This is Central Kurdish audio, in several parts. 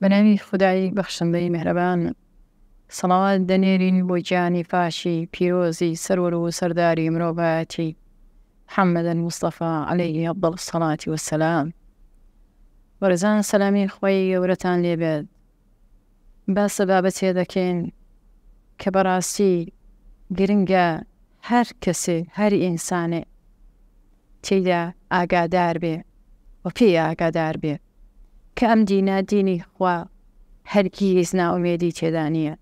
بنامی خدای بخشنده مهربان سەڵاوات دەنێرین بۆ جانی فاشی پیروزی سرور و سەرداری مرۆڤەتی حەممەدەن مستەفا عليه سلامی سەڵاتی وسەسلام ورزان سەلامی خوای گەورەتان لێبێت باسە بابەتێ دەکەین کە بەڕاستی هر هەر کەسێ تیدا ئینسانێ در ئاگادار و پی پێی ئاگادار بی کە ئەم دینا دینی خوا هەرگیز ناومێدی تێدا نیە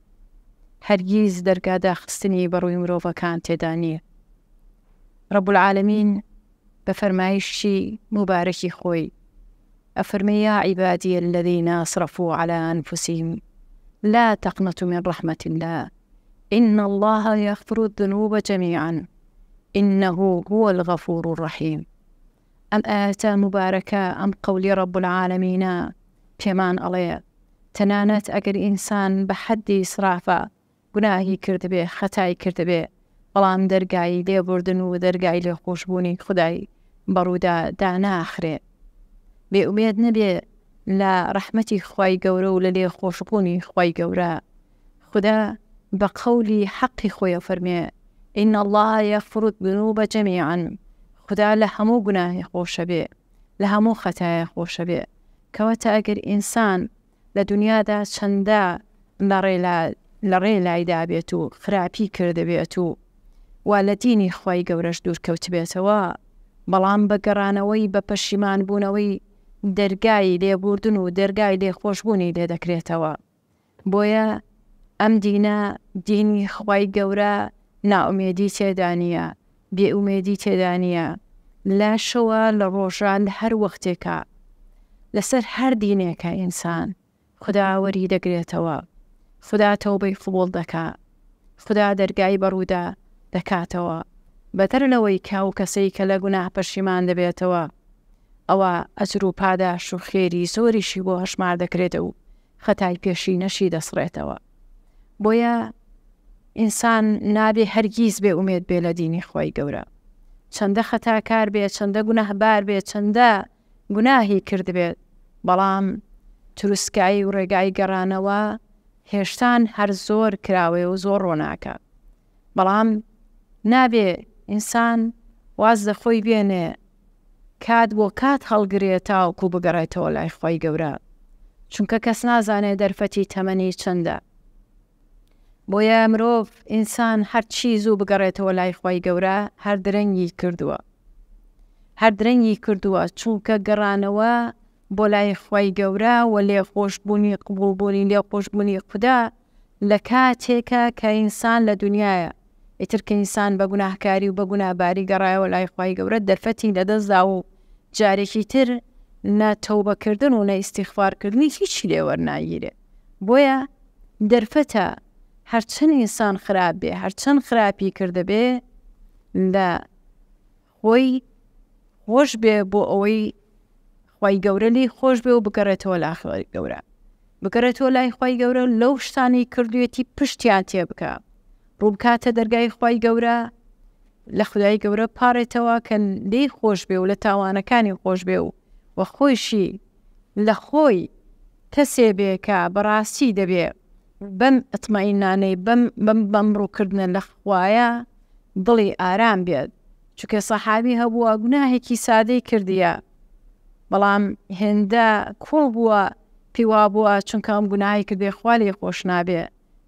هەرگیز دەرگادا خستنی بەڕووی مرۆڤەکان تێدا نیە ڕەبولعاالمین بە فەرمایشی مبارکی خوی أفرمي يا عبادي الذين أسرفوا على أنفسهم لا تقنطوا من رحمة الله إن الله يغفر الذنوب جميعا إنه هو الغفور الرحيم أم آتا مباركة أم قول رب العالمين پێمان ئەڵەیە تەنانەت ئەگەر ئینسان بە حەدی سرافە گوناهی کردبێ خەتای کردبێ بەڵام دەرگایی لێبوردن و دەرگای لێ خۆشببوونی خدای بەڕوودا داناخرێ بێ ئومێد نەبێ لە ڕەحمەتی خی گەورە و لە لێ خۆشببوونی خی گەورە خدا بە قەولی حەقی خۆیە فەرمێ ئین الله یەفرود بن و بە جەمیان خدا لە هەموو گوناهی خۆشە بێ لە هەموو خەتایە خۆشە بێ کەواتە ئەگەر ئینسان لە دنیادا چەندە لە ڕێ لایدا بێت و خراپی کردبێت و وا لە دینی خی گەورەش دوور کەوت بێتەوە بەڵام بەگەڕانەوەی بە پەشیمان بوونەوەی دەرگایی لێبوردن و دەرگای لێخۆشببوونی لێ دەکرێتەوە بۆیە ئەم دینە دینی خی گەورە ناومێدی تێدانە بێومێدی تێدانە لاشەوە لە ڕۆژان هەر وەختێکە لەسەر هەر دینێکە ئینسان خداوەری دەگرێتەوە خدا تەوبەی فڵ دەکا خدا دەرگای بەڕوودا دەکاتەوە بەتەر لەوەی کاو کەسەی کە لە گونا پەشیمان دەبێتەوە ئەوە ئەجر و پاداش و خێری زۆریشی بۆ هەشمار دەکرێتە و خەتای پێشی نەشی دەسڕێتەوە بۆیە ئینسان نابێ هەرگیز بێ ومێت بێ لە دینی خۆی گەورە چەندە خەتا کار بێ چەندە گونەهبار بێ چەندە گوناهی کردبێت بەڵام تروسکایی و ڕێگای گەڕانەوە هێشتان هەر زۆر کراوێ و زۆر ڕۆناکە بەڵام نابێ ئینسان واز لە خۆی بێنێ کات بۆ کات هەڵگرێت تاوکو بگەڕێتەوە لای خۆی گەورە چونکە کەس نازانێ دەرفەتی تەمەنی چەندە بۆیە مرۆڤ ئینسان هەرچی زوو بگەڕێتەوە لای خۆی گەورە هەر درەنگی کردووە هەر درەنگی کردووە چونکە گەڕانەوە بۆ لای خی گەورە و لێ خۆشببوونی قوبولبوونی لێ خۆشببوونی خوددا لە کاتێکە کە ئینسان لە دنیاە ئیترکە ئینسان بە گوناهکاری و بە گوناباری گەڕایەوە لای خی گەورە دەرفەتی لەدەستدا و جارێکی تر نەتەوبەکردن و نەئیسیخوارکردنی هیچی لێوەرناگیرێ بۆیە دەرفەتە هەرچەند ئینسان خراپ بێ هەرچەند خراپی کردە بێ لە خۆی هۆش بێ بۆ ئەوەی خی گەورە لی خۆش بێ و بگەڕێتەوە لاخەوە گەورە بگەڕێتەوە لای خی گەورە لەو شتانی کردوێتی پشتیان تێ بکە ڕووبکاتە دەرگای خی گەورە لە خدای گەورە پارێتەوە کە لی خۆش بێ و لە تاوانەکانی خۆش بێ و وە خۆیشی لە خۆی کەسێ بێ کە بەڕاستی دەبێ بەم ئەتمەینانەی بەم بەم بەمڕووکردنە لە خوایە دڵی ئارام بێت چکە سەحابی هەبووە گوناهێکی سادەی کردیە بەڵام هێندە کوڵ بووە پیوا بووە چونکە ئەم گوناهی کردێ خوالی خۆش نابێ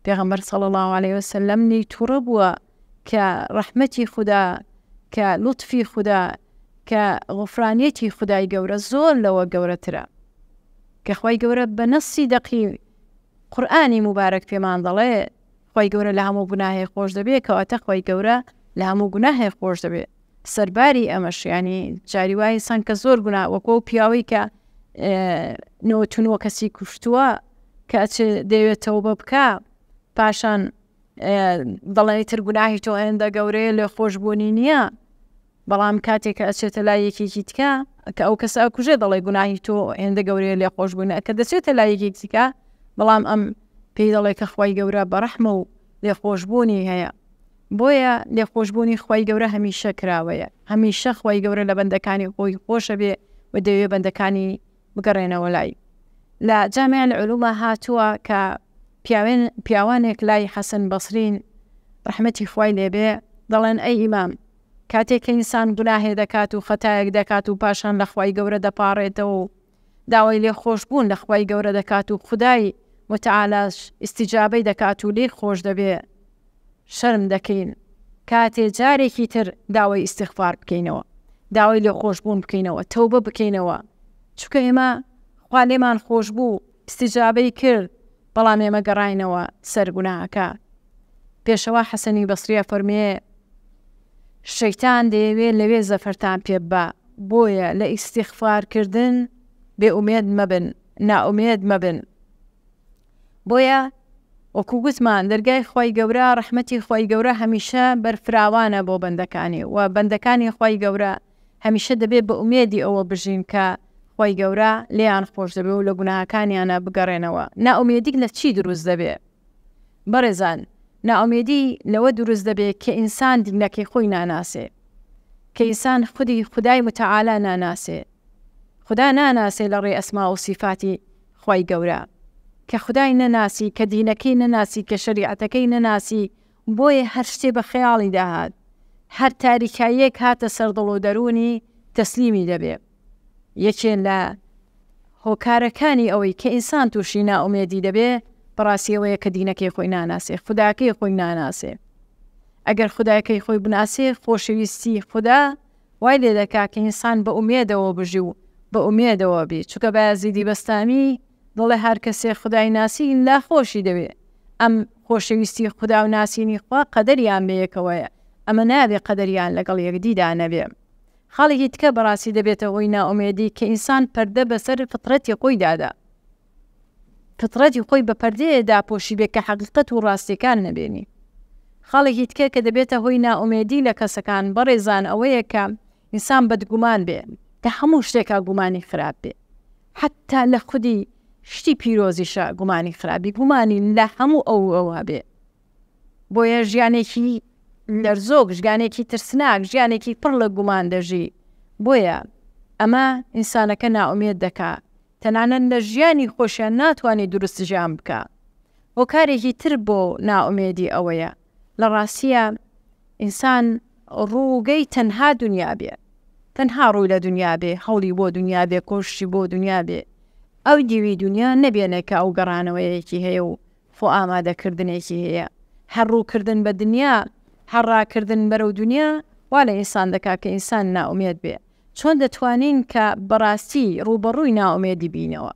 پێغەمبەر سەڵ اللهوالەیە سلەمنی تووڕە بووە کە ڕەحمەتی خوددا کە لطفی خوددا کە غفرانیەتی خدای گەورە زۆر لەوە گەورەترە کە خی گەورە بە نەسی دەقی قورآانی مبارەک پێمان دەڵێ خی گەورە لە هەموو گوناهی خۆش دەبێت کەواتە خی گەورە لە هەموو گوناهێ خۆش دەبێت سەرباری ئەمەشیانی جاریوای سان کە زۆر گونا وەکۆ پیاوەی کە نۆتونەوە کەسی کوشتووە کە دەوێتەوە بە بکە پاشان دەڵێنی ترگوناهی تۆ ئەندە گەورەیە لێ خۆشببوونی نییە بەڵام کاتێک کە ئەچێتە لای یەکێکی تکە کە ئەو کەسە کوژێ دەڵێ گوناهی تۆ ئێندە گەورەیە لێ خۆشببوونە کە دەچێتە لای یەکێکیکە بەڵام ئەم پێی دەڵێ کە خی گەورە بەرەحمە و لێ خۆشببوونی هەیە بۆیە لێخۆشببوونی خی گەورە هەمیشە کراوەیە هەمیشە خی گەورە لە بەندەکانی خۆی خۆشە بێ و دەوێ بەندەکانی بگەڕێنەوە لای لە جامیان لە عولوڵە هاتووە کە پیاوانێک لای حەسن بەسرین ڕحمەتی خی لێبێ دەڵێن ئەی ئیمام کاتێک کە ئینسان گوناهێ دەکات و خەتایەک دەکات و پاشان لە خی گەورە دەپارڕێتەوە و داوای لێ خۆشببوون لە خی گەورە دەکات و خدای متعالاش ئیسیجابەی دەکات و لێ خۆش دەبێت شەرم دەکەین کاتێ جارێکی تر داوای ئیسیخفار بکەینەوە داوای لێ خۆشببوون بکەینەوە تەوبە بکەینەوە چکە ئێمە خوا لێمان خۆش بوو پستیجابەی کرد بەڵام ئێمە گەڕینەوە سەرگوناکە پێشەوە حەسەنی بەسریە فەرمێ شەیتان دەیەوێت لەوێ زەفەرتان پێ بە بۆیە لە ئیسیخفارکردن بێ ئومێد مەبن ناومێد مەبن بۆیە وەکو گوتمان دەرگای خی گەورە ڕحمەتی خی گەورە هەمیشە بەرفراوانە بۆ بەندەکانی و بەندەکانی خی گەورە هەمیشە دەبێت بە ئومێدی ئەوە بژین کە خی گەورە لێیان خۆش دەبێت و لە گوناهاکانیانە بگەڕێنەوە ناومێدیک لە چی دروست دەبێت بەڕێزان ناومێدی لەوە دروست دەبێت کە ئینسان دیگنەکەی خۆی ناناسێ کە ئینسان خودی خدای متعاالە ناناسێ خدا ناناسێ لە ڕێ ئەسما و سیفاتی خی گەورە کە خدای نەناسی کە دینەکەی نەناسی کە شریعەتەکەی نەناسی بۆیە هەر شتێ بە خەیاڵی داهات هەر تاریکاییەک هاتە سەردڵ و دەرونی تەسلیمی دەبێ یەکێن لە هۆکارەکانی ئەوەی کە ئینسان تووشی ناومێدی دەبێ بەڕاستیەوەیە کە دینەکەی خۆی ناناسێ خودداکەی خۆی ناناسێ ئەگەر خدایەکەی خۆی بناسێ خۆشەویستی خوددا وای لێ دەکا کە ئینسان بە ئومێدەوە بژی و بە ئومێدەوە بی چووکە بەیازیدی بەستامی دڵێ هەر کەسێ خدای ناسی لا خۆشی دەوێ ئەم خۆشەویستی خدا و ناسینی خوا قەدەریان بەیەکەوەیە ئەمە نابێ قەدەریان لەگەڵ یەکدیدا نەبێ خاڵێکی تکە بەڕاستی دەبێتە هۆی ناومێدی کە ئینسان پەردە بەسەر فترەتی خۆی دادا فترەتی خۆی بە پەردەیەدا پۆشی بێ کە حەقیقەت و ڕاستیەکان نەبێنی خاڵێکی تکە کە دەبێتە هۆی ناومێدی لە کەسەکان بەڕێزان ئەوەیە کە ئینسان بەدگومان بێ کە هەموو شتێکا گومانی خراپ بێ حتا لە خودی شتی پیرۆزیشە گومانی خراپی گومانی لە هەموو ئەو ئەوە بێ بۆیە ژیانێکی لەرزۆک ژگانێکی ترسناک ژیانێکی پڕ لە گومان دەژی بۆیە ئەمە ئینسانەکە ناومێت دەکا تەنانەت لە ژیانی خۆشیان ناتوانێت دروست ژیان بکە بۆ کارێکی تر بۆ ناومێدی ئەوەیە لە ڕاستیە ئینسان ڕووگەی تەنها دنیا بێ تەنها ڕووی لە دنیا بێ هەوڵی بۆ دنیا بێ کۆشتی بۆ دنیا بێ ئەو دیوی دنیا نەبێنێکە ئەو گەڕانەوەیەکی هەیە و فۆ ئامادەکردنێکی هەیە هەڕووکردن بە دنیا هەڕاکردن بەرەو دنیا وا لە ئینسان دەکا کە ئینسان ناومێت بێ چۆن دەتوانین کە بەڕاستی ڕوبەڕووی ناومێدی بینەوە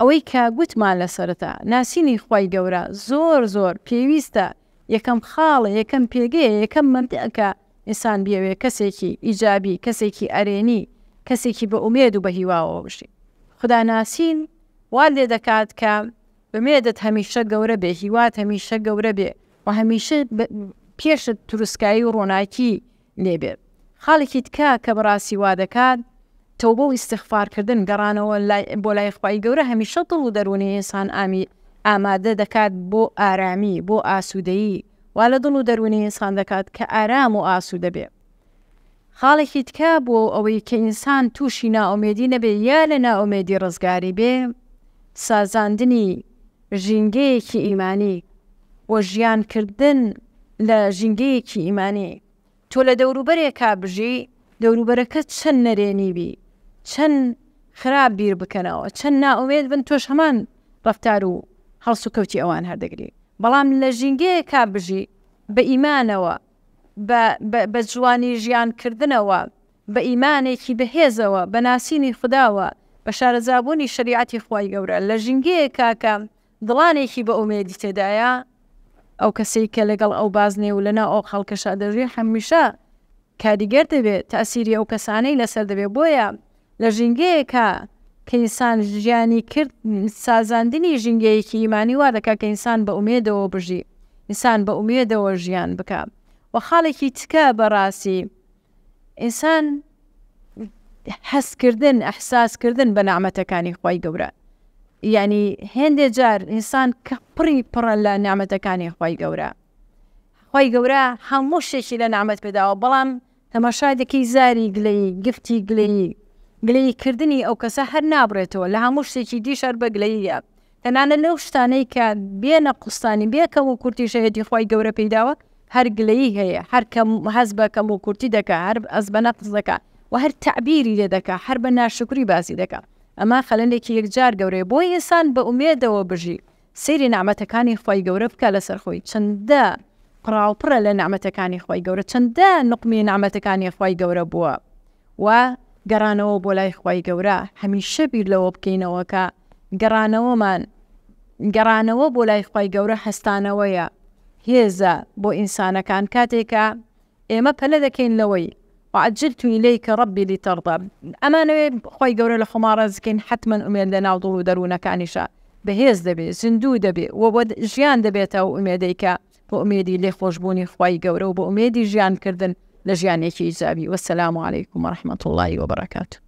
ئەوەی کە گوتمان لە سەرتا ناسینی خی گەورە زۆر زۆر پێویستە یەکەم خاڵە یەکەم پێگەیە یەکەم مەمتەکە ئینسان بیاوێ کەسێکی ئیجابی کەسێکی ئەرێنی کەسێکی بە ئومێد و بە هیواوە بشی خداناسین وا لێ دەکات کە بمێدت هەمیشە گەورە بێ هیوات هەمیشە گەورە بێ و هەمیشە پێشت تروسکایی و ڕۆناکی لێبێ خاڵێکی تکە کە بڕاستی وا دەکات تۆ بۆ استخفارکردن گەڕانەوە بۆ لای خپای گەورە هەمیشە دڵ و دەرونی ئێسان ئامی ئامادە دەکات بۆ ئارامی بۆ ئاسوودەیی وا لە دڵ و دەرونی ئێسان دەکات کە ئارام و ئاسوودە بێ خاڵێکی تکە بۆ ئەوەی کەئینسان تووشی ناومێدی نەبێ یا لە ناومێدی ڕزگاری بێ سازاندنی ژینگەیەکی ئیمانی وە ژیانکردن لە ژینگەیەکی ئیمانی تۆ لە دەوروبەرێک کابژی دەوروبەرەکە چەند نەرێنیبی چەند خراپ بیر بکەنەوە چەند ناومێت بن تۆش هەمان ڕفتار و هەڵسو کەوتی ئەوان هەردەگری بەڵام لە ژینگەیە کابژی بە ئیمانەوە بە جوانی ژیانکردنەوە بە ئیمانێکی بەهێزەوە بە ناسینی خداوە بە شارەزابوونی شریعتی خی گەورە لە ژنگەیە کاکە دڵانێکی بە ئومێدی تێدایە ئەو کەسێک کە لەگەڵ ئەو بازنێ و لەنا ئەو خەڵکەشا دەژێ هەمیشە کاریگەر دەبێت تاسیری ئەو کەسانەی لەسەر دەبێت بۆیە لە ژنگەیەکە کەئسان ژیانی کرد سازاندنی ژنگەیەکی ایمانی وا دەکا کە ئینسان بە ئومێدەوە بژی ئینسان بە ئومێدەوە ژیان بکە. و خاڵێکی تکە بەڕاستی ئینسان حەسکردن ئەحساسکردن بە نامەتەکانی خۆی گەورە ینی هێندێک جار ئینسان کە پڕی پڕە لە نامەتەکانی خۆی گەورە خۆی گەورە هەموو شێکی لە نامەت پێداوە بەڵام تەماشای دەکەی زاری گلەی گفتی گلەی گلەیکردنی ئەو کەسە هەر نابڕێتەوە لە هەموو شتێکی دیشار بە گلەیە تەنانە لەو شتانەی کە بێنە قوستانی بێکە و کورتی شەهێتی خۆی گەورە پێداوە هەر گلەیی هەیە هەر هەز بە کەم و کورتی دەکە هەر ئەس بە نەقز دەکە و هەر تعبیری لێ دەکە هەر بە ناشکری باسی دەکە ئەما خەلندێکی یەکجار گەورەیە بۆ ئێسان بە ئومێدەوە بژی سری نامەتەکانی خۆی گەورە بکە لەسەر خۆی چنددە پراوپرە لە نامەتەکانی خۆی گەورە چنددە نقمی نامەتەکانی خۆی گەورە بووە و گەڕانەوە بۆ لای خی گەورە هەمیشە بیر لەوە بکەینەوەکە گەڕانەوەمان گەڕانەوە بۆ لای خی گەورە هەستانەوەیە هێزە بۆ ئینسانەکان کاتێکە ئێمە پەلە دەکەین لوي وعجلت إليك ربي لترضى أما نوي خوي قولي لخما زكين حتما أمين لنا وضلو درونا كانشا بهيز دبي زندو دبي وود جيان دبيتا وأميديك وأميدي اللي خوشبوني خوي قولي وبأميدي جيان كردن لجيان يكي إيجابي والسلام عليكم ورحمة الله وبركاته